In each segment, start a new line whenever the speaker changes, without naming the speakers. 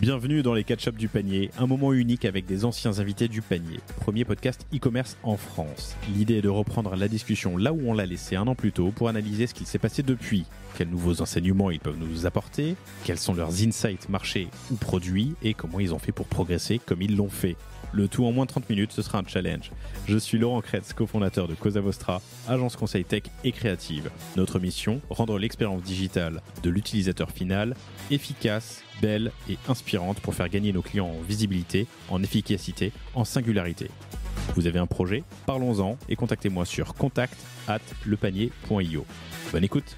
Bienvenue dans les Catch-Up du Panier, un moment unique avec des anciens invités du Panier, premier podcast e-commerce en France. L'idée est de reprendre la discussion là où on l'a laissé un an plus tôt pour analyser ce qu'il s'est passé depuis, quels nouveaux enseignements ils peuvent nous apporter, quels sont leurs insights marché ou produits et comment ils ont fait pour progresser comme ils l'ont fait. Le tout en moins de 30 minutes, ce sera un challenge. Je suis Laurent Kretz, cofondateur de Cosa Vostra, agence conseil tech et créative. Notre mission, rendre l'expérience digitale de l'utilisateur final efficace, belle et inspirante pour faire gagner nos clients en visibilité, en efficacité, en singularité. Vous avez un projet Parlons-en et contactez-moi sur contact Bonne écoute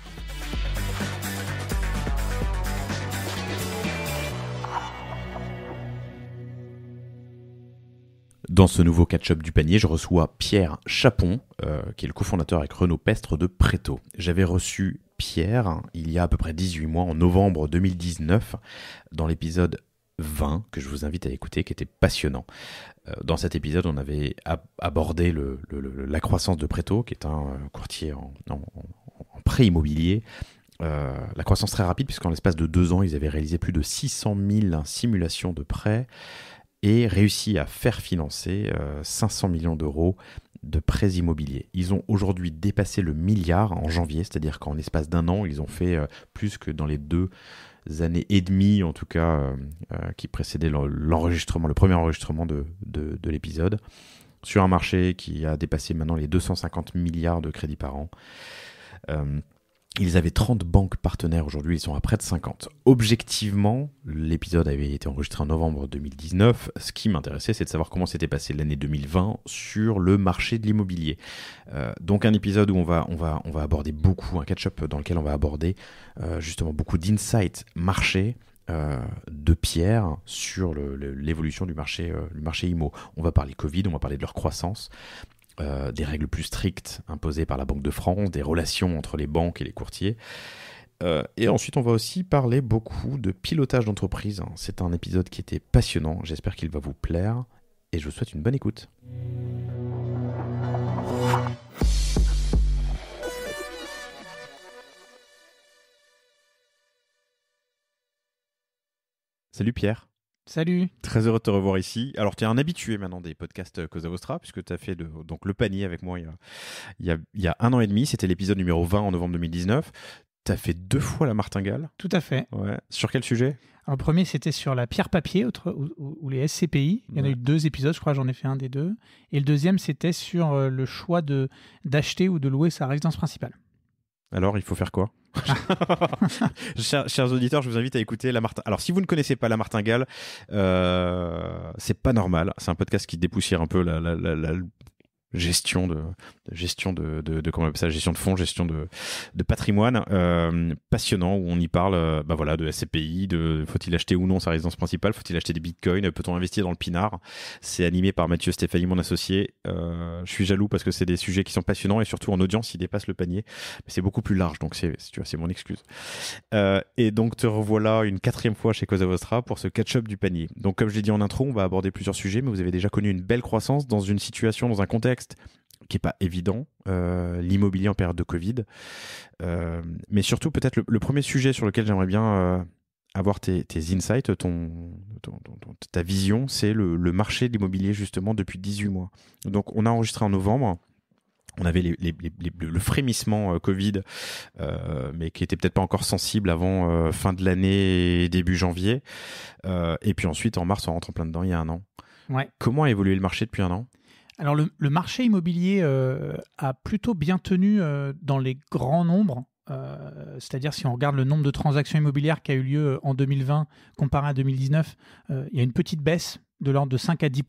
Dans ce nouveau catch-up du panier, je reçois Pierre Chapon, euh, qui est le cofondateur avec Renaud Pestre de Préto. J'avais reçu Pierre hein, il y a à peu près 18 mois, en novembre 2019, dans l'épisode 20 que je vous invite à écouter, qui était passionnant. Euh, dans cet épisode, on avait abordé la croissance de Préto, qui est un euh, courtier en, prêt immobilier. la croissance très rapide, puisqu'en l'espace de deux ans, ils avaient réalisé plus de 600 000 simulations de prêts et réussi à faire financer 500 euh, millions d'euros de prêts immobiliers. Ils ont aujourd'hui dépassé le milliard en janvier, c'est-à-dire qu'en l'espace d'un an, ils ont fait euh, plus que dans les deux années et demie, en tout cas, euh, qui précédaient l'enregistrement, le premier enregistrement de, l'épisode, sur un marché qui a dépassé maintenant les 250 milliards de crédits par an. Ils avaient 30 banques partenaires aujourd'hui, ils sont à près de 50. Objectivement, l'épisode avait été enregistré en novembre 2019. Ce qui m'intéressait, c'est de savoir comment s'était passé l'année 2020 sur le marché de l'immobilier. Euh, donc un épisode où on va, on va, on va aborder beaucoup, un catch-up dans lequel on va aborder euh, justement beaucoup d'insights marché, euh, de pierre sur l'évolution du marché, du marché IMO. On va parler Covid, on va parler de leur croissance, euh, des règles plus strictes imposées par la Banque de France, des relations entre les banques et les courtiers. Euh, et ensuite, on va aussi parler beaucoup de pilotage d'entreprise. C'est un épisode qui était passionnant, j'espère qu'il va vous plaire, et je vous souhaite une bonne écoute. Salut Pierre. Salut. Très heureux de te revoir ici. Alors, tu es un habitué maintenant des podcasts euh, Cosa Vostra, puisque tu as fait le, donc le panier avec moi il y a, un an et demi. C'était l'épisode numéro 20 en novembre 2019. Tu as fait deux fois la martingale. Tout à fait. Ouais. Sur quel
sujet Alors, le premier, c'était sur la pierre-papier ou, les SCPI. Il y en a eu deux épisodes, je crois, j'en ai fait un des deux. Et le deuxième, c'était sur euh, le choix d'acheter ou de louer sa résidence principale.
Alors, il faut faire quoi Chers, auditeurs, je vous invite à écouter La Martingale. Alors, si vous ne connaissez pas La Martingale, euh, c'est pas normal. C'est un podcast qui dépoussière un peu la, la, la, gestion de, gestion de, de, comment gestion de fonds gestion de, de patrimoine euh, passionnant où on y parle euh, bah voilà de SCPI de faut-il acheter ou non sa résidence principale faut-il acheter des bitcoins peut-on investir dans le pinard c'est animé par Mathieu Stéphanie mon associé euh, je suis jaloux parce que c'est des sujets qui sont passionnants et surtout en audience ils dépassent le panier mais c'est beaucoup plus large donc c'est tu c'est mon excuse et donc te revoilà une quatrième fois chez Cosa Vostra pour ce catch-up du panier donc comme je l'ai dit en intro on va aborder plusieurs sujets mais vous avez déjà connu une belle croissance dans une situation dans un contexte qui n'est pas évident, euh, l'immobilier en période de Covid. Euh, mais surtout, peut-être le, premier sujet sur lequel j'aimerais bien euh, avoir tes, insights, ton, ta vision, c'est le, marché de l'immobilier justement depuis 18 mois. Donc on a enregistré en novembre. On avait le frémissement Covid, mais qui était peut-être pas encore sensible avant fin de l'année et début janvier. et puis ensuite, en mars, on rentre en plein dedans il y a un an. Comment a évolué le marché depuis un an
alors le, marché immobilier euh, a plutôt bien tenu euh, dans les grands nombres. Euh, c'est-à-dire si on regarde le nombre de transactions immobilières qui a eu lieu en 2020 comparé à 2019, il y a une petite baisse de l'ordre de 5 à 10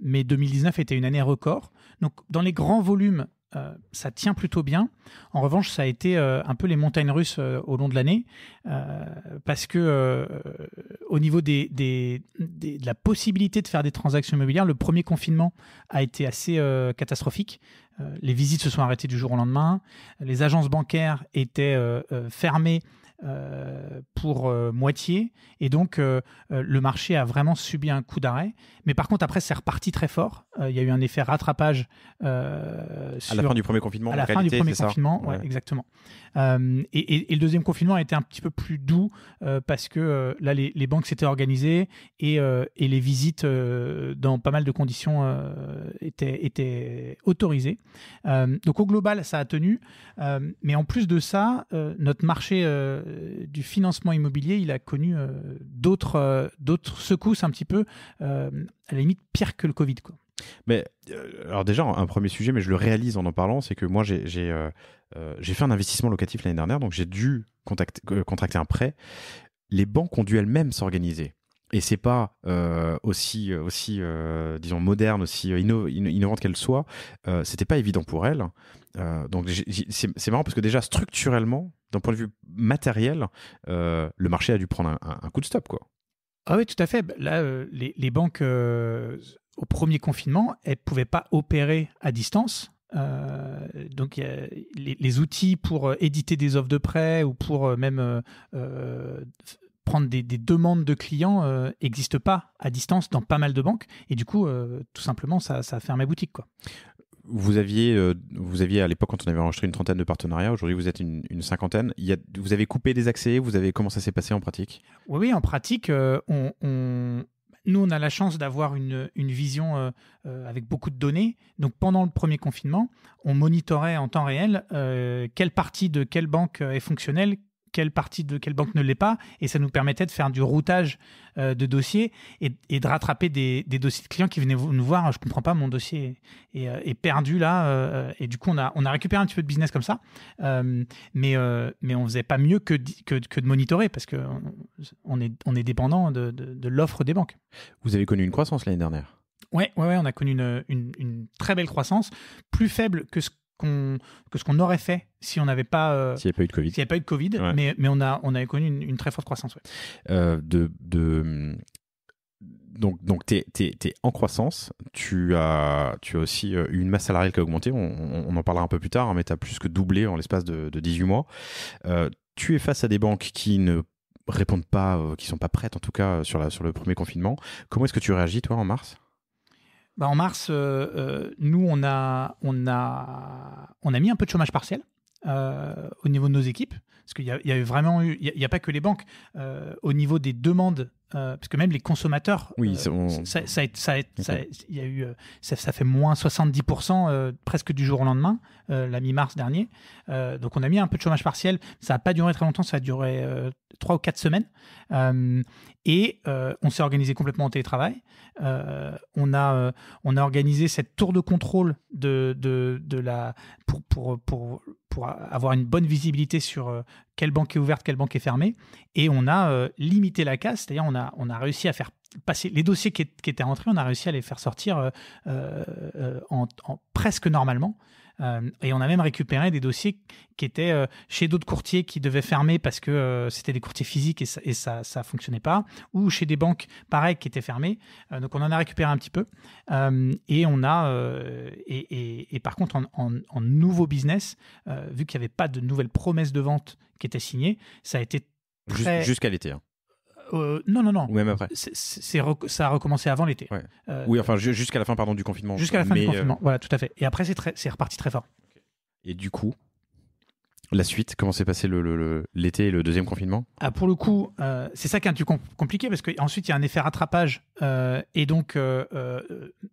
mais 2019 était une année record. Donc dans les grands volumes, euh, ça tient plutôt bien. En revanche, ça a été euh, un peu les montagnes russes euh, au long de l'année, parce que au niveau de la possibilité de faire des transactions immobilières, le premier confinement a été assez catastrophique. les visites se sont arrêtées du jour au lendemain. Les agences bancaires étaient fermées pour moitié. Et donc, le marché a vraiment subi un coup d'arrêt. Mais par contre, après, c'est reparti très fort. Euh, il y a eu un effet rattrapage. Euh, à la fin du premier confinement. À la fin du premier confinement, ouais, exactement. Euh, et, le deuxième confinement a été un petit peu plus doux parce que là, les, banques s'étaient organisées et, les visites dans pas mal de conditions étaient, étaient, autorisées. donc au global, ça a tenu. mais en plus de ça, notre marché du financement immobilier, il a connu d'autres secousses un petit peu à la limite pire que le Covid. Quoi.
Mais euh, alors déjà, un premier sujet, mais je le réalise en en parlant, c'est que moi, j'ai euh, euh fait un investissement locatif l'année dernière, donc j'ai dû euh, contracter un prêt. Les banques ont dû elles-mêmes s'organiser. Et c'est pas aussi, aussi disons, moderne, aussi inno innovante qu'elle soit. C'était pas évident pour elles. donc c'est marrant parce que déjà, structurellement, d'un point de vue matériel, le marché a dû prendre un coup de stop, quoi.
Ah oui, tout à fait. Là, euh, les, banques, euh, au premier confinement, elles ne pouvaient pas opérer à distance. Euh, donc, les, outils pour éditer des offres de prêt ou pour même prendre des, demandes de clients n'existent pas à distance dans pas mal de banques. Et du coup, tout simplement, ça, ça a fermé boutique. Quoi
vous aviez, euh, vous aviez à l'époque, quand on avait enregistré une trentaine de partenariats, aujourd'hui vous êtes une, cinquantaine. Il vous avez coupé des accès, vous avez, comment ça s'est passé en pratique
oui, en pratique, euh, on, nous on a la chance d'avoir une, une, vision euh, avec beaucoup de données. Donc pendant le premier confinement, on monitorait en temps réel quelle partie de quelle banque est fonctionnelle, quelle partie de quelle banque ne l'est pas, et ça nous permettait de faire du routage euh, de dossiers et, de rattraper des, dossiers de clients qui venaient nous voir, je ne comprends pas, mon dossier est, euh, perdu là, euh, et du coup on a, récupéré un petit peu de business comme ça, mais, mais on faisait pas mieux que, que, de monitorer, parce qu'on on est, on est dépendant de, l'offre des banques. Vous avez connu une croissance l'année dernière Oui, ouais, ouais, on a connu une, très belle croissance, plus faible que ce qu'on ce qu'on aurait fait si on n'avait pas euh, pas eu de Covid, s'il pas eu de Covid, mais, mais on a on avait connu une, très forte croissance.
Euh, de, de donc, donc tu es, en croissance, tu as, tu as aussi euh, une masse salariale qui a augmenté, on, en parlera un peu plus tard, hein, mais tu as plus que doublé en l'espace de, de, 18 mois. tu es face à des banques qui ne répondent pas, qui sont pas prêtes en tout cas sur, la, sur le premier confinement. Comment est-ce que tu réagis toi en mars
bah, en mars, euh, euh, nous, on a, on, a, on a mis un peu de chômage partiel euh, au niveau de nos équipes. Parce qu'il y, vraiment eu, il n'y a, pas que les banques. Euh, au niveau des demandes, euh, parce que même les consommateurs, ça, fait moins 70% euh, presque du jour au lendemain, la mi-mars dernier. donc on a mis un peu de chômage partiel. Ça n'a pas duré très longtemps, ça a duré 3 ou 4 semaines. et on s'est organisé complètement en télétravail. on, a, organisé cette tour de contrôle la, pour, pour, pour pour avoir une bonne visibilité sur euh, quelle banque est ouverte, quelle banque est fermée. Et on a euh, limité la casse, c'est-à-dire on a, on a réussi à faire passer les dossiers qui, étaient rentrés, on a réussi à les faire sortir euh, en, presque normalement. Euh, et on a même récupéré des dossiers qui étaient euh, chez d'autres courtiers qui devaient fermer parce que euh, c'était des courtiers physiques et ça, ne ça, fonctionnait pas, ou chez des banques pareilles qui étaient fermées. donc on en a récupéré un petit peu et on a et, et, par contre en, nouveau business, vu qu'il n'y avait pas de nouvelles promesses de vente qui étaient signées, ça a été Jusqu'à l'été. Hein. Euh, non, non, non. C'est, ça a recommencé avant l'été. Euh, oui, enfin jusqu'à
la fin pardon du confinement. Jusqu'à la fin du euh, confinement.
Voilà, tout à fait. Et après c'est c'est reparti très fort.
Et du coup, la suite, comment s'est passé le, l'été et le deuxième confinement
ah, Pour le coup, c'est ça qui est un compliqué parce qu'ensuite il y a un effet rattrapage. et donc,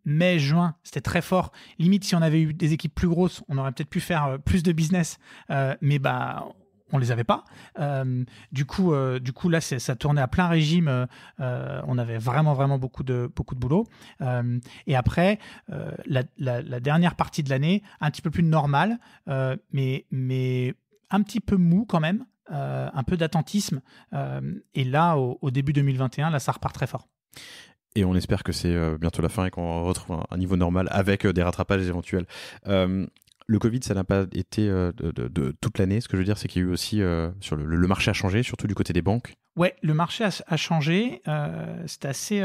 mai, juin, c'était très fort. Limite, si on avait eu des équipes plus grosses, on aurait peut-être pu faire plus de business. mais bah, on les avait pas. Euh, du coup, euh, du coup là, ça tournait à plein régime. Euh, on avait vraiment, vraiment beaucoup de, beaucoup de boulot. et après, la, dernière partie de l'année, un petit peu plus normale, mais, mais un petit peu mou quand même, un peu d'attentisme. et là, au, début 2021, là, ça repart très fort.
Et on espère que c'est bientôt la fin et qu'on retrouve un niveau normal avec des rattrapages éventuels le Covid, ça n'a pas été euh, de, toute l'année. Ce que je veux dire, c'est qu'il y a eu aussi euh, sur le, marché a changé, surtout du côté des banques.
Ouais, le marché a, changé. Euh, c'est assez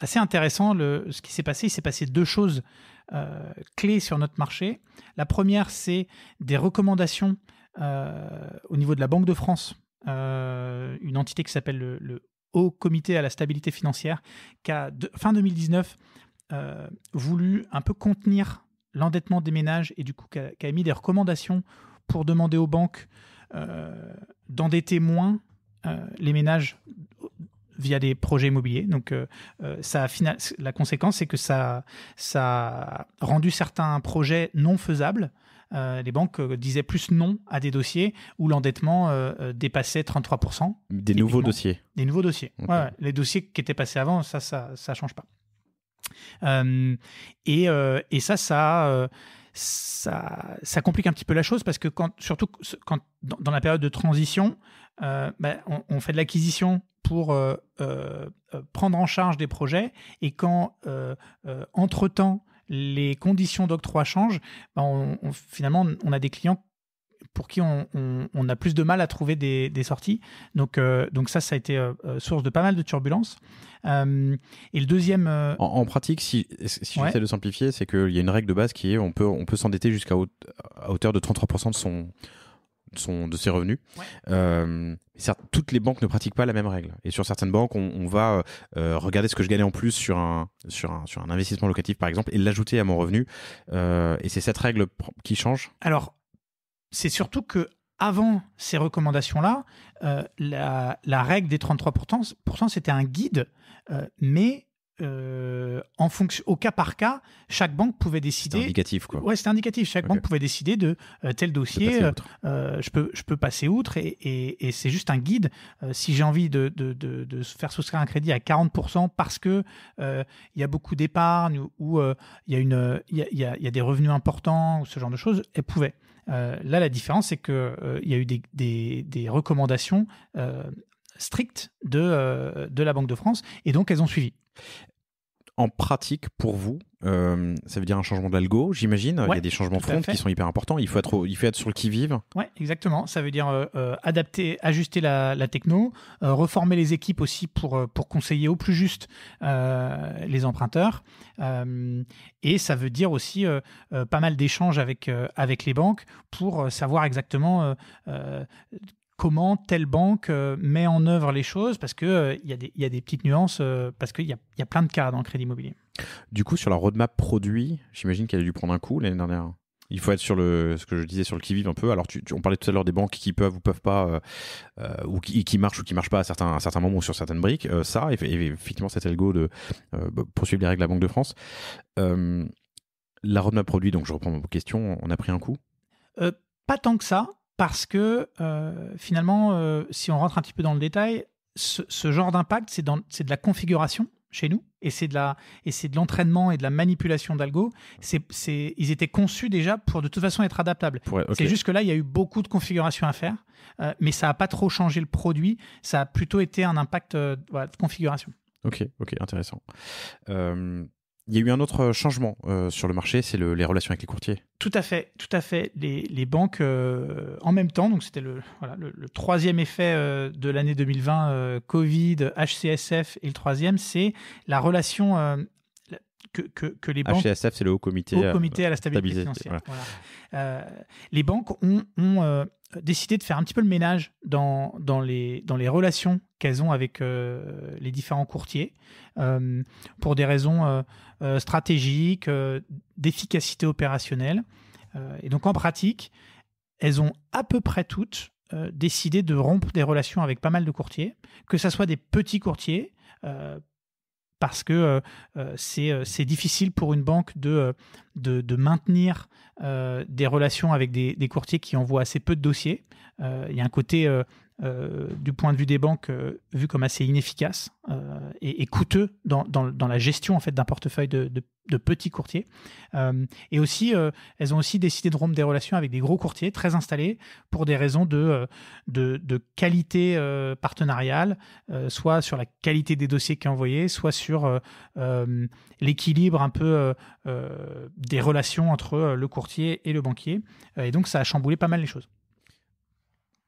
assez intéressant le, ce qui s'est passé. Il s'est passé deux choses clés sur notre marché. La première, c'est des recommandations au niveau de la Banque de France, une entité qui s'appelle le, Haut Comité à la stabilité financière, qui a de, fin 2019 voulu un peu contenir l'endettement des ménages et du coup qui a, mis des recommandations pour demander aux banques euh, d'endetter moins euh, les ménages via des projets immobiliers. Donc, euh, ça a la conséquence, c'est que ça, ça a rendu certains projets non faisables. les banques disaient plus non à des dossiers où l'endettement dépassait 33%. Des nouveaux dossiers. Des nouveaux dossiers. les dossiers qui étaient passés avant, ça, ça ne change pas. Euh, et, euh, et, ça, ça. Euh, ça, ça, complique un petit peu la chose parce que quand, surtout quand, dans, la période de transition, bah, on, fait de l'acquisition pour prendre en charge des projets et quand entre-temps les conditions d'octroi changent, bah, finalement on a des clients pour qui on, a plus de mal à trouver des, sorties. Donc, euh, donc ça, ça a été euh, euh, source de pas mal de turbulences. et le deuxième... En, pratique,
si, si ouais. j'essaie de simplifier, c'est qu'il y a une règle de base qui est on peut, on peut s'endetter jusqu'à hauteur de 33% de son, son, de ses revenus. certes, toutes les banques ne pratiquent pas la même règle. Et sur certaines banques, on, va regarder ce que je gagnais en plus sur un, sur un, sur un investissement locatif, par exemple, et l'ajouter à mon revenu. et c'est cette règle qui change
Alors, c'est surtout que avant ces recommandations-là, euh, la, règle des 33%, pourtant c'était un guide, euh, mais euh, en fonction, au cas par cas, chaque banque pouvait décider. indicatif quoi. Ouais, c'était indicatif. Chaque banque pouvait décider de tel dossier, je peux, je peux passer outre et, c'est juste un guide. si j'ai envie de, faire souscrire un crédit à 40% parce que il y a beaucoup d'épargne ou il y a des revenus importants ou ce genre de choses, elle pouvait. Euh, là, la différence, c'est qu'il euh, il y a eu des, recommandations euh, strictes de, de la Banque de France et donc elles ont suivi. En pratique,
pour vous, euh, ça veut dire un changement d'algo, j'imagine. il y a des changements front qui sont hyper importants. Il faut être, être sur le qui-vive.
Oui, exactement. Ça veut dire euh, euh, adapter, ajuster la, techno, reformer les équipes aussi pour, pour conseiller au plus juste les emprunteurs. et ça veut dire aussi pas mal d'échanges avec, avec les banques pour savoir exactement comment telle banque met en œuvre les choses, parce qu'il y, a des petites nuances, parce qu'il y a, plein de cas dans le crédit immobilier.
Du coup, sur la roadmap produit, j'imagine qu'elle a dû prendre un coup l'année dernière. Il faut être sur le, ce que je disais sur le qui vive un peu. Alors, tu, on parlait tout à l'heure des banques qui peuvent ou peuvent pas, euh, euh, ou qui, marchent ou qui marchent pas à certains, certains moments ou sur certaines briques. Euh, ça, et, effectivement, cet algo de bah, poursuivre les règles de la Banque de France. la roadmap produit, donc je reprends vos questions, on a pris un coup
Pas tant que ça, parce que finalement, si on rentre un petit peu dans le détail, ce genre d'impact, c'est de la configuration chez nous. Et c'est de l'entraînement et de la manipulation d'algo. Ils étaient conçus déjà pour de toute façon être adaptables. C'est juste que là, il y a eu beaucoup de configurations à faire, euh, mais ça n'a pas trop changé le produit. Ça a plutôt été un impact euh, de configuration.
Ok, ok, intéressant. Euh, il y a eu un autre changement euh, sur le marché, c'est les relations avec les courtiers.
Tout à fait, tout à fait. Les, banques, euh, en même temps, donc c'était le, troisième effet euh, de l'année 2020, Covid, HCSF, et le troisième, c'est la relation que, les banques. HCSF, c'est le Haut Comité, euh, à la Stabilité, Financière. Euh, les banques ont, euh, décidé de faire un petit peu le ménage dans, dans, les, dans les relations qu'elles ont avec les différents courtiers pour des raisons stratégiques, d'efficacité opérationnelle. et donc en pratique, elles ont à peu près toutes décidé de rompre des relations avec pas mal de courtiers, que ce soit des petits courtiers, parce que euh, euh, euh, c'est difficile pour une banque de, de, maintenir des relations avec des, courtiers qui envoient assez peu de dossiers. il y a un côté, du point de vue des banques, vu comme assez inefficace et, coûteux dans, la gestion en fait, d'un portefeuille de, de, de petits courtiers. Euh, et aussi, euh, elles ont aussi décidé de rompre des relations avec des gros courtiers très installés pour des raisons de, euh, de, qualité partenariale, soit sur la qualité des dossiers qui est soit sur l'équilibre un peu des relations entre le courtier et le banquier. Et donc, ça a chamboulé pas mal les choses.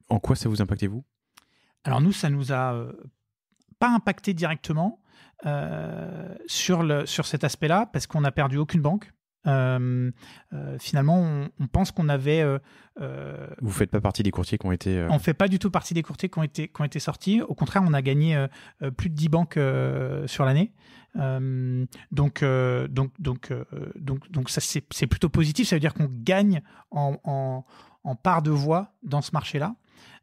En quoi ça vous impactez vous
Alors, nous, ça nous a pas impacté directement euh, sur, le, sur cet aspect-là parce qu'on n'a perdu aucune banque. Euh, euh, finalement, on, pense qu'on avait. Euh,
Vous faites pas partie des courtiers qui ont été. On
fait pas du tout partie des courtiers qui ont été, qui ont été sortis. Au contraire, on a gagné plus de 10 banques sur l'année. donc, donc, donc, donc, donc, ça c'est plutôt positif. Ça veut dire qu'on gagne en, en, en, part de voix dans ce marché-là.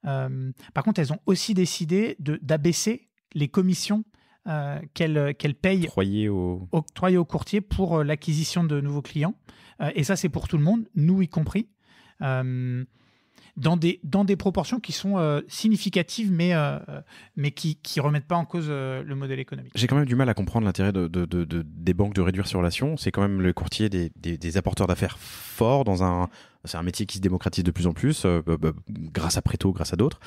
par contre, elles ont aussi décidé d'abaisser les commissions euh, euh, qu'elle paye octroyée au... au courtier pour euh, l'acquisition de nouveaux clients. et ça, c'est pour tout le monde, nous y compris, dans, des, dans des proportions qui sont significatives, mais, mais qui ne remettent pas en cause le modèle économique.
J'ai quand même du mal à comprendre l'intérêt de, des banques de réduire ces relations C'est quand même le courtier des, des apporteurs d'affaires forts dans un... C'est un métier qui se démocratise de plus en plus, bah, bah, grâce à Préto, grâce à d'autres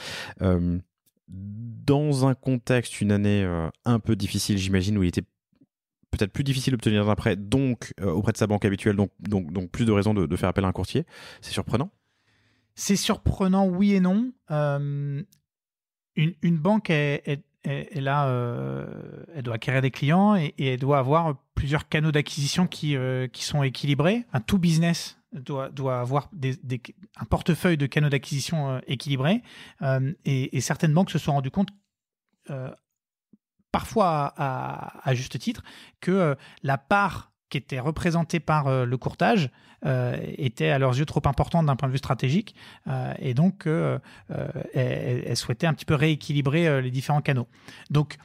dans un contexte, une année euh, un peu difficile, j'imagine, où il était peut-être plus difficile d'obtenir un prêt, donc euh, auprès de sa banque habituelle, donc, donc, donc plus de raisons de, faire appel à un courtier. C'est surprenant
C'est surprenant, oui et non. Euh, une, banque, est, là, elle doit acquérir des clients et, et, elle doit avoir plusieurs canaux d'acquisition qui, qui sont équilibrés. Un tout business doit, avoir un portefeuille de canaux d'acquisition euh, équilibré. Euh, et, certaines banques se sont rendues compte, euh, parfois à, juste titre, que la part qui était représentée par le courtage était à leurs yeux trop importante d'un point de vue stratégique. et donc, elles souhaitaient un petit peu rééquilibrer les différents canaux. Donc,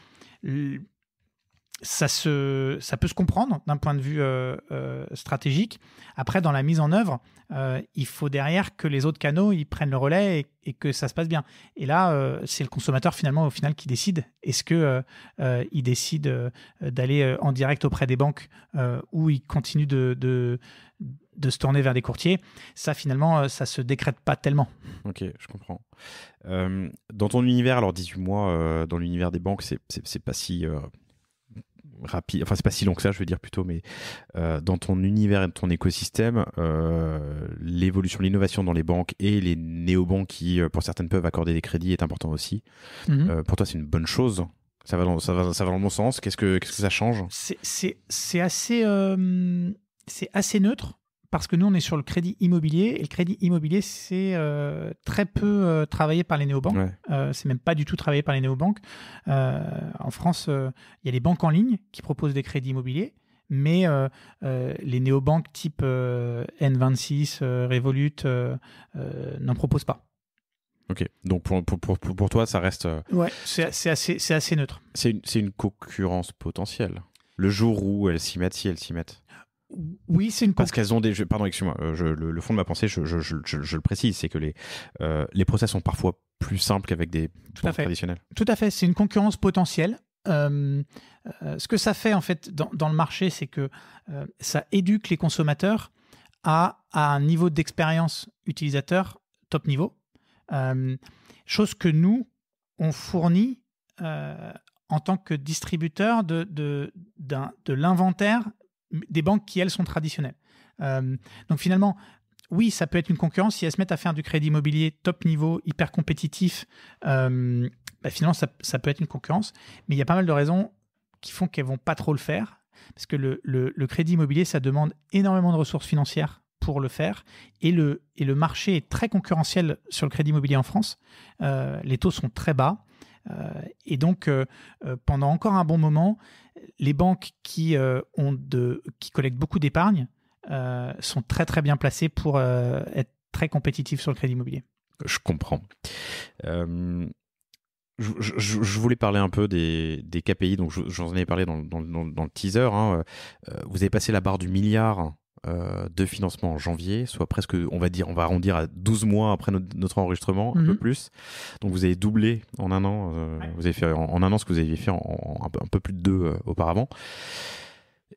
ça, se, ça peut se comprendre d'un point de vue euh, euh, stratégique. Après, dans la mise en œuvre, euh, il faut derrière que les autres canaux ils prennent le relais et, que ça se passe bien. Et là, c'est le consommateur finalement au final qui décide. Est-ce que il décide d'aller en direct auprès des banques ou il continue de, de, se tourner vers des courtiers Ça finalement, ça se décrète pas tellement.
Ok, je comprends. dans ton univers, alors 18 mois dans l'univers des banques, c'est pas si rapide, enfin c'est pas si long que ça, je veux dire plutôt, mais euh, dans ton univers et ton écosystème, euh, l'évolution, l'innovation dans les banques et les néobanques qui, euh, pour certaines, peuvent accorder des crédits est important aussi. Mhm. Euh, pour toi, c'est une bonne chose. Ça va dans, ça va, dans le bon sens. Qu'est-ce que, que ça change C'est
assez, c'est assez neutre parce que nous, on est sur le crédit immobilier, et le crédit immobilier, c'est euh, très peu euh, travaillé par les néobanques. Euh, c'est même pas du tout travaillé par les néobanques. en France, il y a les banques en ligne qui proposent des crédits immobiliers, mais les néobanques type N26, Revolut n'en proposent pas.
Ok, donc pour, pour, pour, pour toi, ça reste...
Ouais, c'est assez, assez neutre.
C'est une, une concurrence potentielle. Le jour où elles s'y mettent, si elles s'y mettent. Oui, c'est une parce qu'elles ont des pardon excuse-moi euh, le, fond de ma pensée je, le précise c'est que les euh, les process sont parfois plus simples qu'avec des Tout à fait. traditionnels.
Tout à fait c'est une concurrence potentielle. Euh, ce que ça fait en fait dans, le marché c'est que ça éduque les consommateurs à, à un niveau d'expérience utilisateur top niveau chose que nous on fournit en tant que distributeur de, de, de l'inventaire des banques qui, elles, sont traditionnelles. Euh, donc finalement, oui, ça peut être une concurrence. Si elles se mettent à faire du crédit immobilier top niveau, hyper compétitif, euh, bah finalement, ça, peut être une concurrence. Mais il y a pas mal de raisons qui font qu'elles vont pas trop le faire. Parce que le, crédit immobilier, ça demande énormément de ressources financières pour le faire. Et le, et le marché est très concurrentiel sur le crédit immobilier en France. Euh, les taux sont très bas. Euh, et donc, euh, euh, pendant encore un bon moment, les banques qui, ont de, qui collectent beaucoup d'épargne sont très très bien placées pour être très compétitives sur le crédit immobilier. Je
comprends. Je, voulais parler un peu des, des KPI, donc j'en ai parlé dans, dans, le teaser. Hein. Vous avez passé la barre du milliard euh, de financement en janvier, soit presque, on va dire, on va arrondir à 12 mois après notre enregistrement, un peu mhm. plus. Donc vous avez doublé en un an, euh, vous avez fait en, an ce que vous aviez fait en, un, peu, plus de deux euh, auparavant.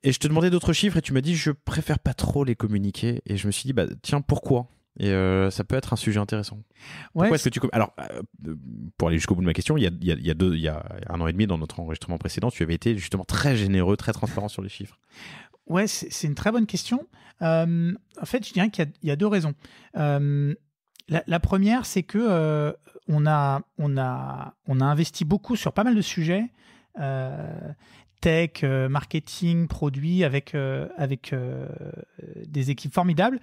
Et je te demandais d'autres chiffres et tu m'as dit je préfère pas trop les communiquer. Et je me suis dit bah tiens pourquoi et ça peut être un sujet intéressant. est-ce que tu alors pour aller jusqu'au bout de ma question, il y, a, deux, il y a un an et demi dans notre enregistrement précédent, tu avais été justement très généreux, très transparent sur les chiffres.
Ouais, c'est une très bonne question. Euh, en fait, je dirais qu'il y, a deux raisons. Euh, la, première, c'est que euh, on, a, investi beaucoup sur pas mal de sujets. tech, marketing, produits, avec, des équipes formidables.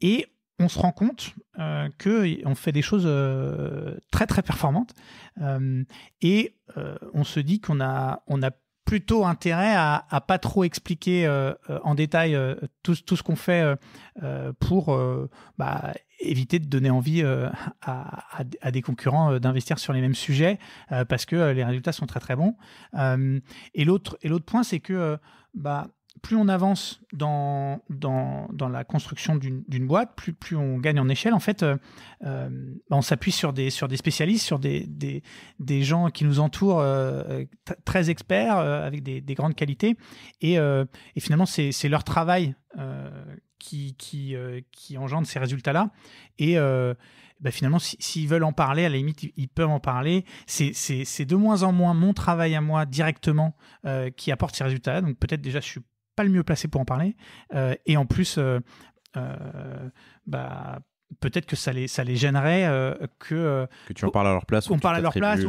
Et on se rend compte qu'on fait des choses très très performantes et on se dit qu'on a on a plutôt intérêt à, pas trop expliquer euh, euh, en détail euh, tout, ce qu'on fait pour bah, éviter de donner envie à, des concurrents d'investir sur les mêmes sujets parce que les résultats sont très très bons. et l'autre et l'autre point c'est que bah, plus on avance dans, dans, la construction d'une boîte, plus, plus on gagne en échelle. En fait, euh, euh, on s'appuie sur des, sur des spécialistes, sur des, des, gens qui nous entourent euh, très experts, avec des, grandes qualités. Et, finalement, c'est leur travail qui, qui, engendre ces résultats-là. Et bah, finalement, s'ils veulent en parler, à la limite, ils peuvent en parler. C'est de moins en moins mon travail à moi directement qui apporte ces résultats-là. Donc peut-être déjà, je suis le mieux placé pour en parler. Euh, et en plus, euh, euh, bah, peut-être que ça les, ça les gênerait que, que tu en parles à leur place. On parle à leur place.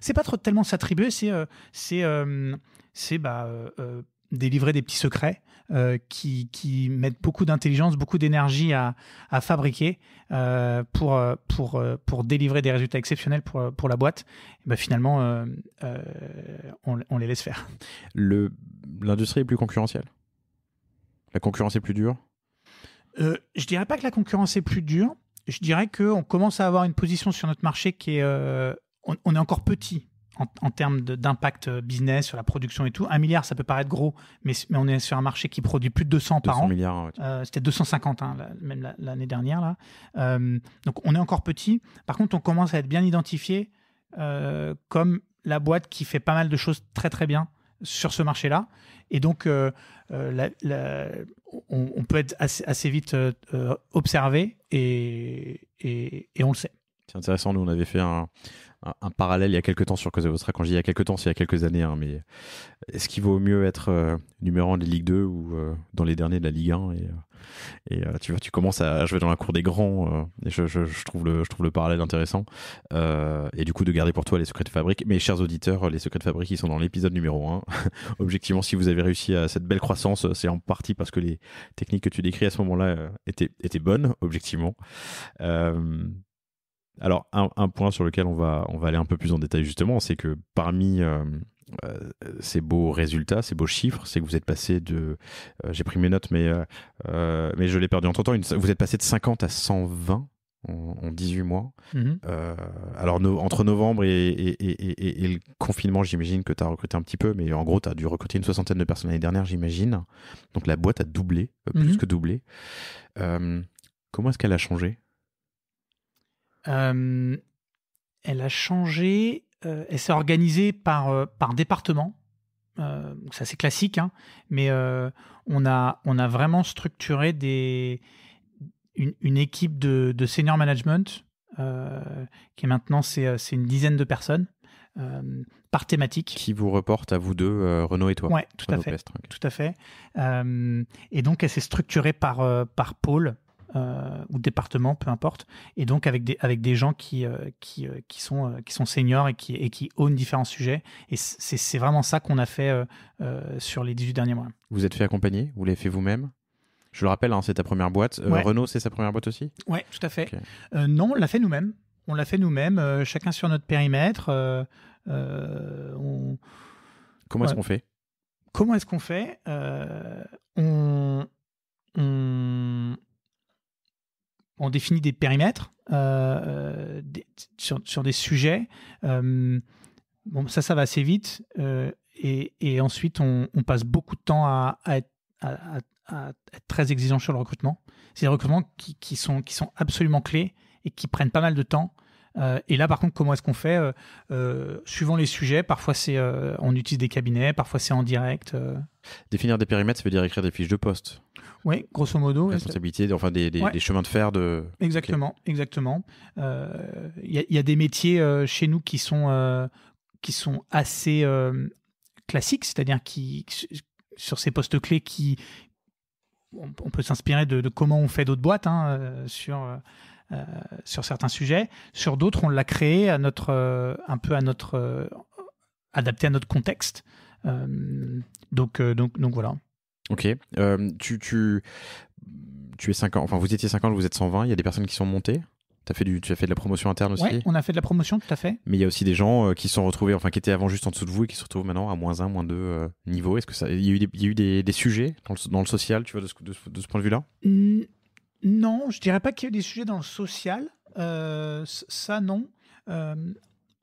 c'est pas trop tellement s'attribuer, c'est c'est c'est bah délivrer des petits secrets euh, qui, qui, mettent beaucoup d'intelligence, beaucoup d'énergie à, à, fabriquer euh, pour, euh, pour, pour délivrer des résultats exceptionnels pour, pour la boîte, et ben, finalement, on, les laisse faire.
L'industrie est plus concurrentielle La concurrence est plus dure
Je dirais pas que la concurrence est plus dure. Je dirais qu'on commence à avoir une position sur notre marché qui est... On, on est encore petit en, termes d'impact euh, business sur la production et tout. Un milliard, ça peut paraître gros, mais, on est sur un marché qui produit plus de 200, par an. Euh, c'était 250, hein, même l'année dernière. Là. Euh, donc on est encore petit. Par contre, on commence à être bien identifié comme la boîte qui fait pas mal de choses très très bien sur ce marché-là. Et donc, on, peut être assez, vite observé et, et, et, on le sait.
C'est intéressant, nous on avait fait un, parallèle il y a quelques temps sur Cosa Vostra. Quand je dis il y a quelques temps, c'est il y a quelques années. Hein, mais est-ce qu'il vaut mieux être euh, numéro 1 de Ligue 2 ou euh, dans les derniers de la Ligue 1 Et, euh, et tu vois, tu commences à jouer dans la cour des grands. et je, trouve le, parallèle intéressant. et du coup, de garder pour toi les secrets de fabrique. Mes chers auditeurs, les secrets de fabrique, ils sont dans l'épisode numéro 1. Objectivement, si vous avez réussi à cette belle croissance, c'est en partie parce que les techniques que tu décris à ce moment-là étaient, bonnes, objectivement. Alors, un, point sur lequel on va, on va aller un peu plus en détail justement, c'est que parmi euh, euh, ces beaux résultats, ces beaux chiffres, c'est que vous êtes passé de... Euh, j'ai pris mes notes, mais, mais je l'ai perdu. Entre-temps, vous êtes passé de 50 à 120 en, 18 mois. Mm-hmm. alors, entre novembre et, le confinement, j'imagine que tu as recruté un petit peu, mais en gros, tu as dû recruter une soixantaine de personnes l'année dernière, j'imagine. Donc, la boîte a doublé, mm-hmm. plus que doublé. comment est-ce qu'elle a changé
euh, elle a changé, euh, elle s'est organisée par, euh, par département. c'est classique, hein. mais on, a, on a vraiment structuré des, une, équipe de, de, senior management qui maintenant c'est, c'est une dizaine de personnes.
par thématique. Qui vous reporte à vous deux, Renaud et toi. Oui, tout, à fait.
tout à fait. et donc, elle s'est structurée par, par pôle euh, ou département, peu importe, et donc avec des, avec des gens qui, euh, euh, qui, sont, euh, qui sont seniors et qui, et qui différents sujets. Et c'est vraiment ça qu'on a fait sur les 18 derniers mois.
Vous êtes fait accompagner Vous l'avez fait vous-même je le rappelle, hein, c'est ta première boîte. Renault, c'est sa première boîte aussi
Oui, tout à fait. non, on l'a fait nous-mêmes. On l'a fait nous-mêmes, chacun sur notre périmètre. Comment est-ce qu'on fait Comment est-ce qu'on fait on on définit des périmètres euh, sur, des sujets. Euh, bon, ça, ça va assez vite. Euh, et, ensuite, on, passe beaucoup de temps à, être, très exigeant sur le recrutement. C'est des recrutements qui, sont, qui sont absolument clés et qui prennent pas mal de temps euh, et là, par contre, comment est-ce qu'on fait euh, euh, Suivant les sujets, parfois c'est on utilise des cabinets, parfois c'est en direct.
Définir des périmètres, ça veut dire écrire des fiches de poste.
Oui, grosso modo. Responsabilité, enfin des, des, chemins de fer de. Exactement, exactement. Il y, a des métiers chez nous qui sont qui sont assez classiques, c'est-à-dire qui sur ces postes clés qui on peut s'inspirer de, de, comment on fait d'autres boîtes hein, sur euh, sur certains sujets. Sur d'autres, on l'a créé à notre, euh, un peu à notre, euh, adapté à notre contexte. donc, donc, donc voilà.
Ok. tu, tu, tu es 50, enfin vous étiez 50, vous êtes 120, il y a des personnes qui sont montées as fait du, tu as fait de la promotion interne aussi Oui, on
a fait de la promotion, tout à fait.
Mais il y a aussi des gens qui sont retrouvés, enfin qui étaient avant juste en dessous de vous et qui se retrouvent maintenant à moins 1, moins 2 niveau. Est-ce que ça, il y a eu des, il eu des, sujets dans le, social, tu vois, de ce, point de vue-là
non, je dirais pas qu'il y a des sujets dans le social. Euh, ça, non. Euh,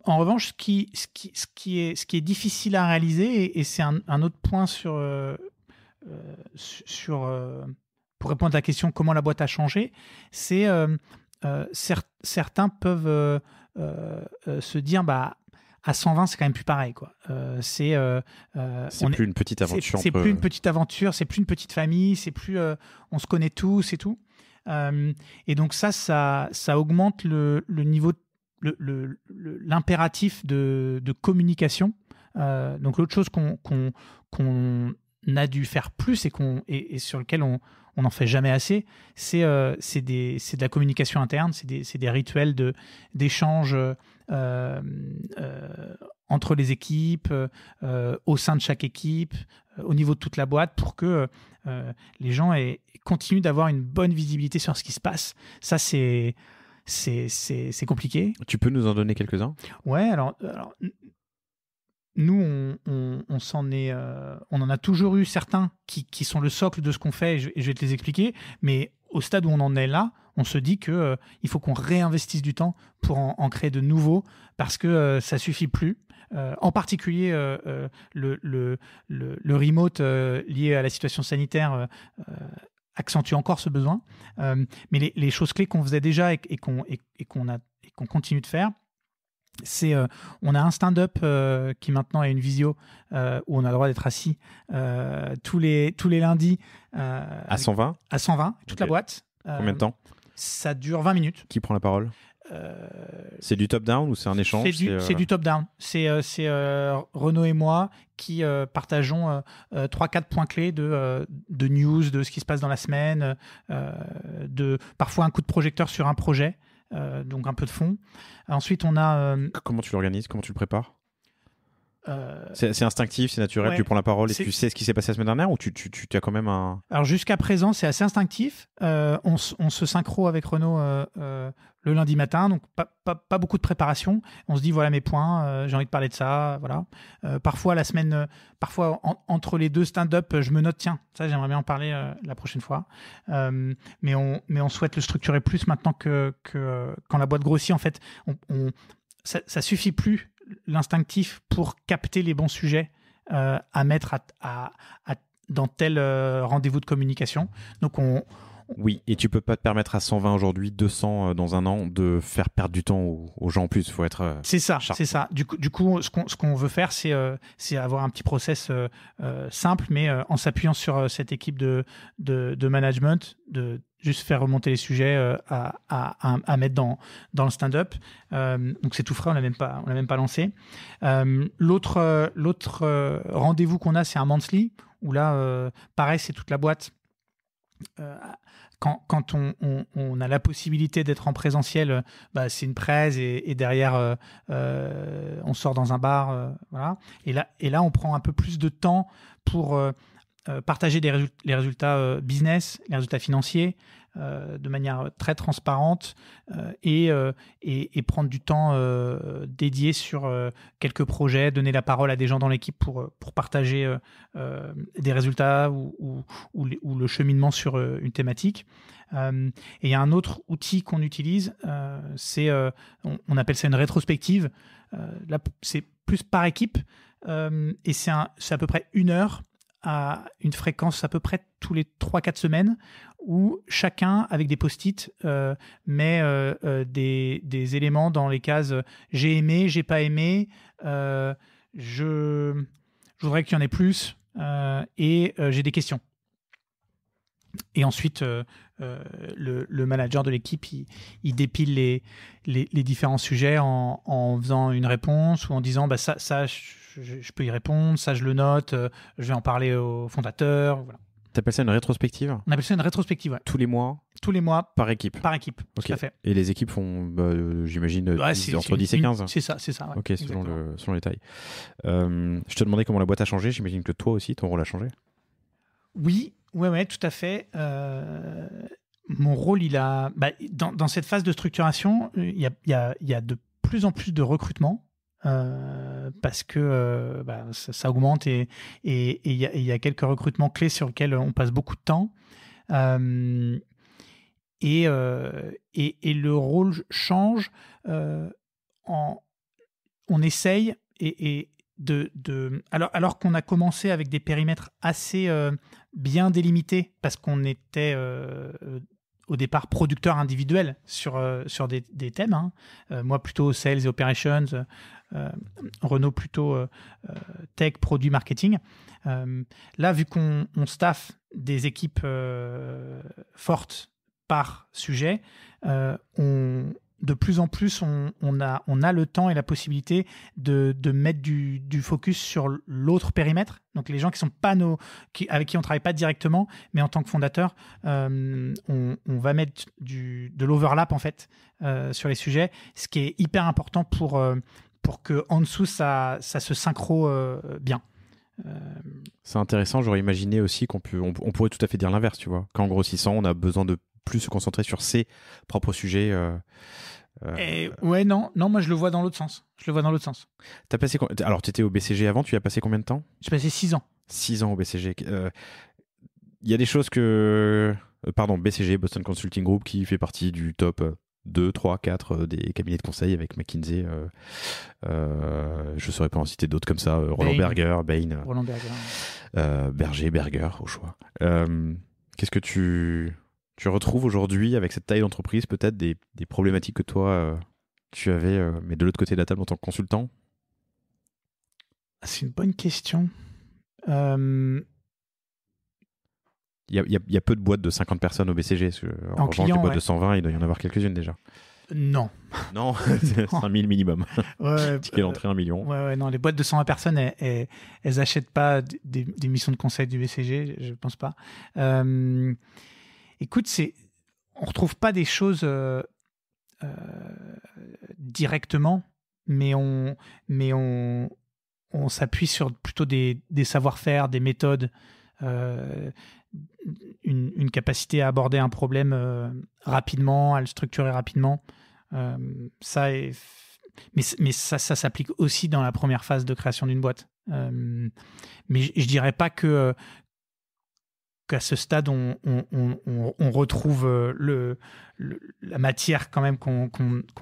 en revanche, ce qui, est, difficile à réaliser, et, c'est un, autre point sur, euh, pour répondre à la question comment la boîte a changé, c'est certains peuvent se dire bah à 120, c'est quand même plus pareil, quoi. c'est plus une petite aventure. C'est plus une petite aventure, c'est plus une petite famille, c'est plus on se connaît tous et tout et donc ça, ça, ça augmente le, niveau l'impératif de, de, communication. Euh, donc l'autre chose qu'on a dû faire plus et, et, et sur lequel on n'en fait jamais assez, euh, c'est de la communication interne, c'est des, des, rituels d'échange de, euh, euh entre les équipes, euh, euh, au sein de chaque équipe, euh, au niveau de toute la boîte, pour que les gens continuent d'avoir une bonne visibilité sur ce qui se passe. Ça, c'est c'est compliqué.
Tu peux nous en donner quelques-uns
Ouais, alors, nous, on, s'en est, on en a toujours eu certains qui, qui sont le socle de ce qu'on fait. Et je, vais te les expliquer, mais au stade où on en est là, on se dit que il faut qu'on réinvestisse du temps pour en, créer de nouveaux parce que ça ça suffit plus. Euh, en particulier euh, euh, le, remote lié à la situation sanitaire accentue encore ce besoin. mais les, choses clés qu'on faisait déjà et, qu'on continue de faire, c'est qu'on on a un stand-up qui maintenant est une visio où on a le droit d'être assis tous les tous les lundis à 120 à 120 toute la boîte combien de temps ça dure 20 minutes qui
prend la parole c'est du top-down ou c'est un échange C'est euh, du,
top-down. C'est euh, euh, Renaud et moi qui partageons 3-4 points clés de, news, de ce qui se passe dans la semaine, de parfois un coup de projecteur sur un projet. donc un peu de fond. Ensuite, on a.
Comment tu l'organises Comment tu le prépares
euh, c'est
instinctif, c'est naturel, tu prends la parole et tu sais ce qui s'est passé la semaine dernière ou tu, tu, tu as quand même un...
Alors jusqu'à présent, c'est assez instinctif. Euh, on, on, se synchro avec renault euh, le lundi matin, donc pas, beaucoup de préparation. On se dit voilà mes points, j'ai envie de parler de ça, voilà. parfois la semaine, parfois entre les deux stand-up, je me note tiens, ça j'aimerais bien en parler la prochaine fois. mais, on, mais on souhaite le structurer plus maintenant que, quand la boîte grossit en fait, on, ça suffit plus l'instinctif pour capter les bons sujets euh, à mettre à, dans tel euh, rendez-vous de communication. Donc on,
Oui, et tu peux pas te permettre à 120 aujourd'hui, 200 euh, dans un an, de faire perdre du temps aux, gens en plus. faut être. c'est ça, c'est ça.
Du coup, du coup ce qu'on ce qu'on veut faire, c'est c'est avoir un petit process simple, mais en s'appuyant sur cette équipe de, de, de management, de juste faire remonter les sujets euh, à, à, mettre dans, dans le stand-up. Euh, donc c'est tout frais, on ne même pas, on l'a même pas lancé. Euh, l'autre, l'autre rendez-vous qu'on a, c'est un monthly où là, pareil, c'est toute la boîte. quand, quand on, on, a la possibilité d'être en présentiel, bah, c'est une presse et, et derrière on sort dans un bar, voilà. Et là, et là, on prend un peu plus de temps pour euh, partager les résultats euh, business, les résultats financiers euh, de manière très transparente et, et, prendre du temps dédié sur quelques projets, donner la parole à des gens dans l'équipe pour, pour partager des résultats ou, ou, le cheminement sur une thématique. et il y a un autre outil qu'on utilise, c'est on, on, appelle ça une rétrospective. là, c'est plus par équipe et c'est à peu près une heure à une fréquence à peu près tous les 3-4 semaines où chacun avec des post-it euh, met euh, euh, des, éléments dans les cases j'ai aimé, j'ai pas aimé, je voudrais qu'il y en ait plus et j'ai des questions. Et ensuite, euh, euh, le, manager de l'équipe, il, dépile les, différents sujets en, faisant une réponse ou en disant bah, ça, je, peux y répondre, ça, je le note, euh, je vais en parler au fondateur.
Tu appelles ça une rétrospective
On appelle ça une rétrospective, ouais. Tous les mois Tous les mois. Par équipe Par équipe, tout à fait.
Et les équipes font, bah, j'imagine, entre 10 et 15 C'est ça, c'est ça. ok, selon, le, selon, les tailles. je te demandais comment la boîte a changé, j'imagine que toi aussi, ton rôle a changé
oui, ouais, ouais, tout à fait. Euh, mon rôle, il a. Bah, dans, cette phase de structuration, euh, il y a, de plus en plus de recrutement. Euh, parce que bah, ça, augmente et il y, a quelques recrutements clés sur lesquels on passe beaucoup de temps. et, le rôle change. En, on essaye, et, de, alors, qu'on a commencé avec des périmètres assez euh, bien délimités, parce qu'on était euh, euh, au départ producteur individuel sur, sur des, thèmes, hein. moi plutôt sales et operations, Renault plutôt tech, produit, marketing. là, vu qu'on on staff des équipes fortes par sujet, on, de plus en plus, on, a, le temps et la possibilité de, mettre du, focus sur l'autre périmètre. Donc les gens qui sont pas qui, avec qui on travaille pas directement, mais en tant que fondateur, euh, on, va mettre de l'overlap en fait euh, sur les sujets, ce qui est hyper important pour euh, que en dessous ça, se synchro bien.
C'est intéressant, j'aurais imaginé aussi qu'on pourrait tout à fait dire l'inverse, tu vois. Qu'en grossissant, on a besoin de plus se concentrer sur ses propres sujets. Euh,
ouais, non, non, moi je le vois dans l'autre sens. Je le vois dans l'autre sens.
As passé, alors, tu étais au BCG avant, tu y as passé combien de temps J'ai passé 6 ans. 6 ans au BCG. Il euh, y a des choses que. Euh, pardon, BCG, Boston Consulting Group, qui fait partie du top 2, 3, 4 des cabinets de conseil avec McKinsey. je ne saurais pas en citer d'autres comme ça. Roland Berger, Bain. Roland Berger. Berger, Berger, au choix. Qu'est-ce que tu tu retrouves aujourd'hui, avec cette taille d'entreprise, peut-être des, problématiques que toi, euh, tu avais, euh, mais de l'autre côté de la table en tant que consultant
C'est une bonne question. Il
y, a, peu de boîtes de 50 personnes au BCG. En, revanche, des boîtes de 120, il doit y en avoir quelques-unes déjà.
Non. Non, c'est mille minimum. Ouais, Ticket euh, d'entrée, 1 million. non, les boîtes de 120 personnes, elles n'achètent pas des, missions de conseil du BCG, je ne pense pas. Euh, écoute, c'est, on retrouve pas des choses euh, euh, directement, mais on, s'appuie sur plutôt des, savoir-faire, des méthodes, euh, une, capacité à aborder un problème rapidement, à le structurer rapidement. ça mais, ça, s'applique aussi dans la première phase de création d'une boîte. mais je, je dirais pas que, qu'à ce stade, on, retrouve euh, le, la matière quand même qu'on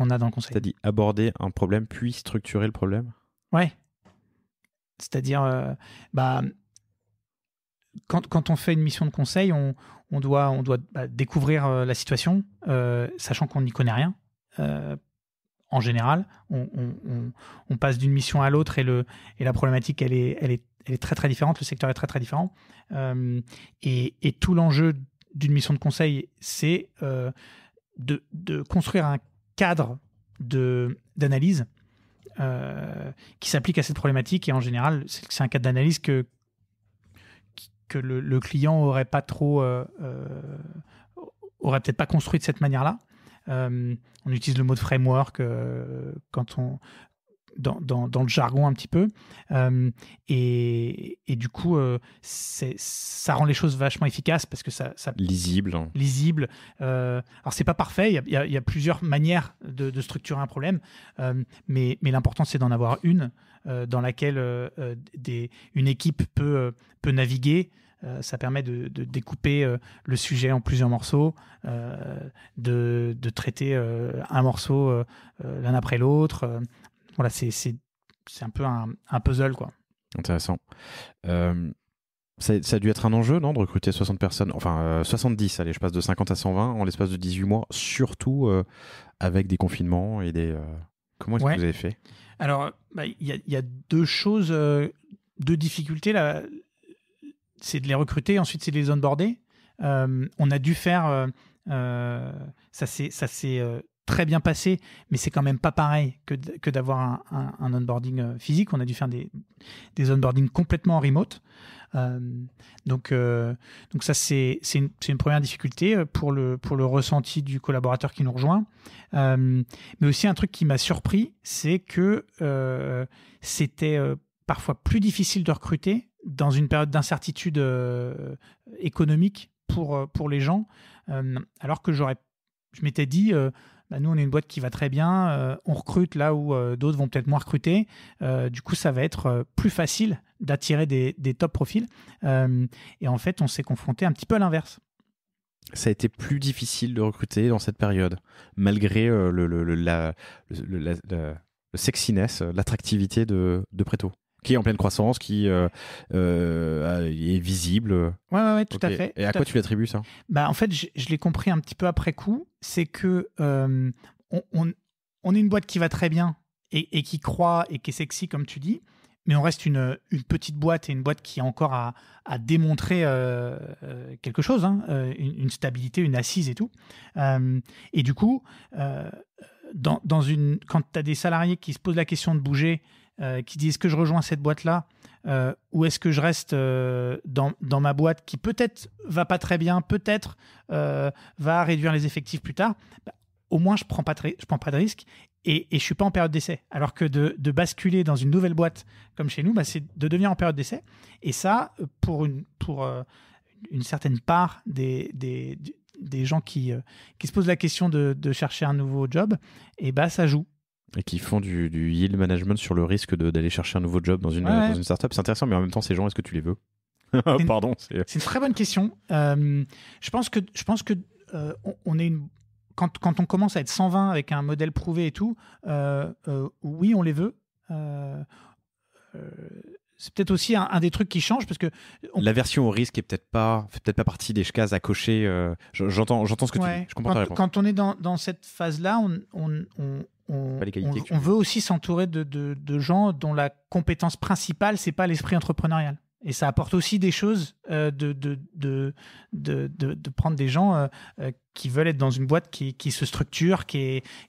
a dans le conseil.
C'est-à-dire aborder un problème puis structurer le problème
Ouais. C'est-à-dire, euh, bah, quand, on fait une mission de conseil, on, doit, on doit bah, découvrir euh, la situation, sachant qu'on n'y connaît rien. en général, on, passe d'une mission à l'autre et, et, la problématique, elle est, elle est elle est très très différente, le secteur est très très différent. Euh, et, tout l'enjeu d'une mission de conseil, c'est euh, de, construire un cadre d'analyse euh, qui s'applique à cette problématique. Et en général, c'est un cadre d'analyse que, que le, client aurait pas trop, aurait peut-être pas construit de cette manière-là. on utilise le mot de framework quand on, dans, dans, dans, le jargon un petit peu. Euh, et, et, du coup, euh, ça rend les choses vachement efficaces parce que ça. ça lisible. Lisible. Euh, alors, c'est pas parfait, il y, a, plusieurs manières de, structurer un problème, euh, mais, mais l'important, c'est d'en avoir une dans laquelle des, une équipe peut, peut naviguer. ça permet de, découper le sujet en plusieurs morceaux, de, de, traiter un morceau l'un après l'autre voilà, c'est, un peu un, puzzle, quoi.
Intéressant. Euh, ça, a dû être un enjeu, non, de recruter 60 personnes, enfin 70, euh, allez, je passe de 50 à 120 en l'espace de 18 mois, surtout euh, avec des confinements et des... Comment est-ce que vous avez fait
Alors, bah, il y, a deux choses, deux difficultés. Là. C'est de les recruter, ensuite c'est de les onboarder. on a dû faire... ça s'est très bien passé, mais c'est quand même pas pareil que, que d'avoir un, un, onboarding euh, physique. On a dû faire des, des onboardings complètement en remote. Euh, donc, euh, donc ça, c'est une, une, première difficulté pour le, pour le ressenti du collaborateur qui nous rejoint. mais aussi un truc qui m'a surpris, c'est que c'était parfois plus difficile de recruter dans une période d'incertitude économique pour, pour les gens, alors que j'aurais je m'étais dit, bah, nous, on est une boîte qui va très bien, euh, on recrute là où euh, d'autres vont peut-être moins recruter. Euh, du coup, ça va être plus facile d'attirer des, top profils. et en fait, on s'est confronté un petit peu à l'inverse.
Ça a été plus difficile de recruter dans cette période, malgré le, la, sexiness, l'attractivité de, de Préto qui est en pleine croissance, qui euh, euh, est visible. Oui, ouais, tout à fait. Et à quoi tu l'attribues ça
bah, En fait, je, l'ai compris un petit peu après coup, c'est que euh, on, on, est une boîte qui va très bien et, qui croit et qui est sexy, comme tu dis, mais on reste une, petite boîte et une boîte qui a encore à, démontrer quelque chose, hein, une, stabilité, une assise et tout. et du coup, dans, une, quand tu as des salariés qui se posent la question de bouger, euh, qui disent est-ce que je rejoins cette boîte-là euh, ou est-ce que je reste euh, dans, ma boîte qui peut-être va pas très bien, peut-être va réduire les effectifs plus tard, bah, au moins je prends pas je prends pas de risque et, je je suis pas en période d'essai. Alors que de, basculer dans une nouvelle boîte comme chez nous, bah, c'est de devenir en période d'essai. Et ça, pour une, pour, une certaine part des, des, gens qui, qui se posent la question de, de chercher un nouveau job, et bah, ça joue
et qui font du, du, yield management sur le risque d'aller chercher un nouveau job dans une, dans une startup. C'est intéressant, mais en même temps, ces gens, est-ce que tu les veux Pardon. Euh. C'est une très
bonne question. Euh, je pense que, je pense que euh, on, est une... quand, quand, on commence à être 120 avec un modèle prouvé et tout, oui, on les veut. c'est peut-être aussi un, des trucs qui change parce que
la version au risque est peut-être pas fait peut-être pas partie des cases à cocher. j'entends, j'entends ce que tu dis. Je comprends quand, Quand
on est dans, dans cette phase-là, on on, veut aussi s'entourer de, gens dont la compétence principale, c'est pas l'esprit entrepreneurial. Et ça apporte aussi des choses euh, de, prendre des gens euh, euh, qui veulent être dans une boîte qui, se structure, qui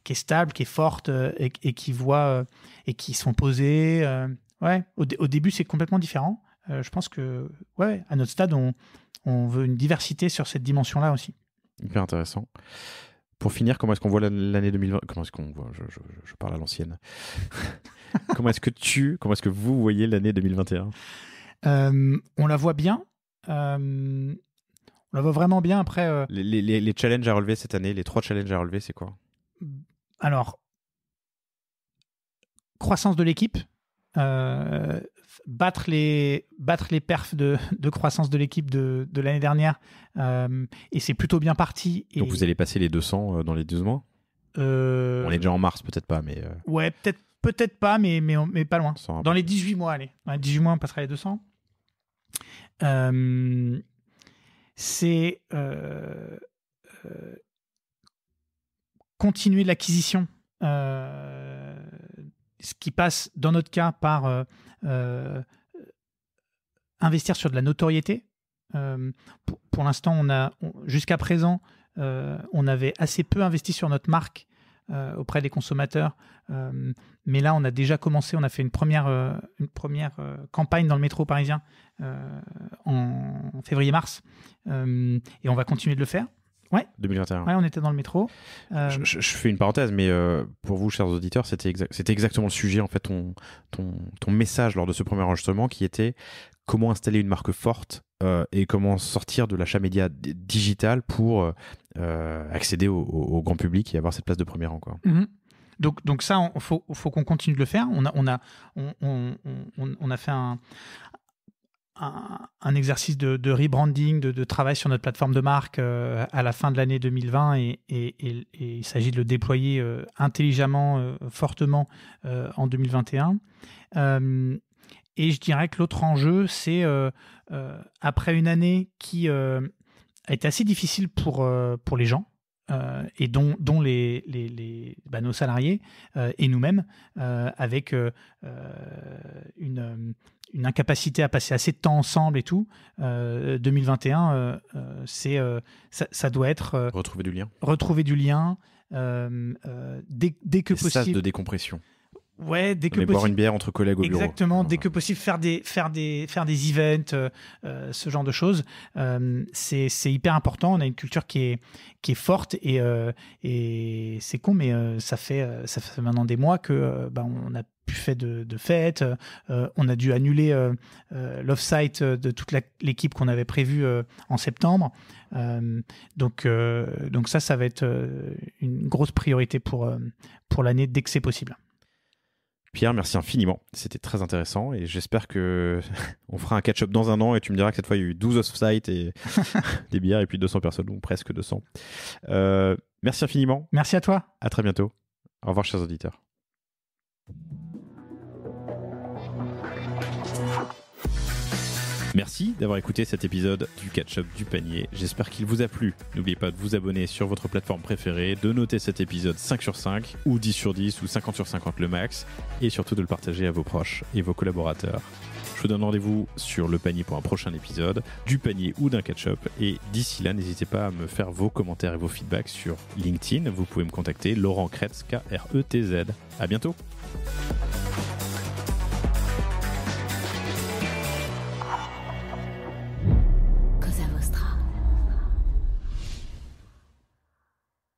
est, stable, qui est forte et, qui voit et qui sont posés. ouais, au, début, c'est complètement différent. je pense que, ouais, à notre stade, on, on veut une diversité sur cette dimension-là aussi.
Hyper intéressant pour finir, comment est-ce qu'on voit l'année 2020 Comment est-ce qu'on voit je, parle à l'ancienne. comment est-ce que tu, comment est-ce que vous voyez l'année 2021
euh, On la voit bien. Euh, on la voit vraiment bien après. Euh,
les, les, challenges à relever cette année, les trois challenges à relever, c'est quoi
Alors, croissance de l'équipe battre les battre les perfs de, croissance de l'équipe de, l'année dernière euh, et c'est plutôt bien parti. Donc vous allez
passer les 200 euh, dans les 12 mois
euh, On est déjà en mars, peut-être pas, mais. Ouais, peut-être peut pas, mais, mais, mais pas loin. Dans les 18 mois, allez. Dans les 18 mois, on passera les 200. C'est continuer l'acquisition. Euh, ce qui passe dans notre cas par euh, euh, investir sur de la notoriété. Euh, pour, l'instant, on a jusqu'à présent, on avait assez peu investi sur notre marque auprès des consommateurs, mais là, on a déjà commencé. On a fait une première campagne dans le métro parisien en février-mars, et on va continuer de le faire. 2021. on était dans le métro. Euh, je,
fais une parenthèse, mais euh, pour vous, chers auditeurs, c'était exactement le sujet, en fait, ton, message lors de ce premier enregistrement qui était comment installer une marque forte euh, et comment sortir de l'achat média digital pour accéder au, grand public et avoir cette place de premier rang.
Mm-hmm. Donc, ça, il faut, qu'on continue de le faire. on a fait un, un, exercice de, rebranding, de, travail sur notre plateforme de marque euh, à la fin de l'année 2020 et, il s'agit de le déployer euh, intelligemment, euh, fortement en 2021. et je dirais que l'autre enjeu, c'est après une année qui a été assez difficile pour, pour les gens, et dont, dont les, les, bah, nos salariés et nous-mêmes, avec une, une incapacité à passer assez de temps ensemble et tout, 2021, euh, euh, euh, c'est ça, doit être retrouver
du lien, retrouver
du lien dès, dès, que des possible. de décompression. Ouais, dès que possible. boire une bière entre collègues au bureau. Exactement, dès que possible, faire des, faire des, faire des events, ce genre de choses. c'est, hyper important. On a une culture qui est, qui est forte et, c'est con, mais ça, fait, ça fait maintenant des mois que bah, on a plus fait de, de fête. Euh, on a dû annuler euh, euh, l'off-site de toute l'équipe qu'on avait prévu en septembre. donc, donc ça, ça va être une grosse priorité pour, pour l'année dès que c'est possible.
Pierre, merci infiniment. C'était très intéressant et j'espère que on fera un catch-up dans un an et tu me diras que cette fois il y a eu 12 off-site et des bières et puis 200 personnes, ou presque 200. merci infiniment. Merci à toi. À très bientôt. Au revoir, chers auditeurs. Merci d'avoir écouté cet épisode du Catch-up du panier. J'espère qu'il vous a plu. N'oubliez pas de vous abonner sur votre plateforme préférée, de noter cet épisode 5 sur 5 ou 10 sur 10 ou 50 sur 50 le max et surtout de le partager à vos proches et vos collaborateurs. Je vous donne rendez-vous sur le panier pour un prochain épisode du panier ou d'un catch-up. Et d'ici là, n'hésitez pas à me faire vos commentaires et vos feedbacks sur LinkedIn. Vous pouvez me contacter Laurent Kretz, K-R-E-T-Z. À bientôt!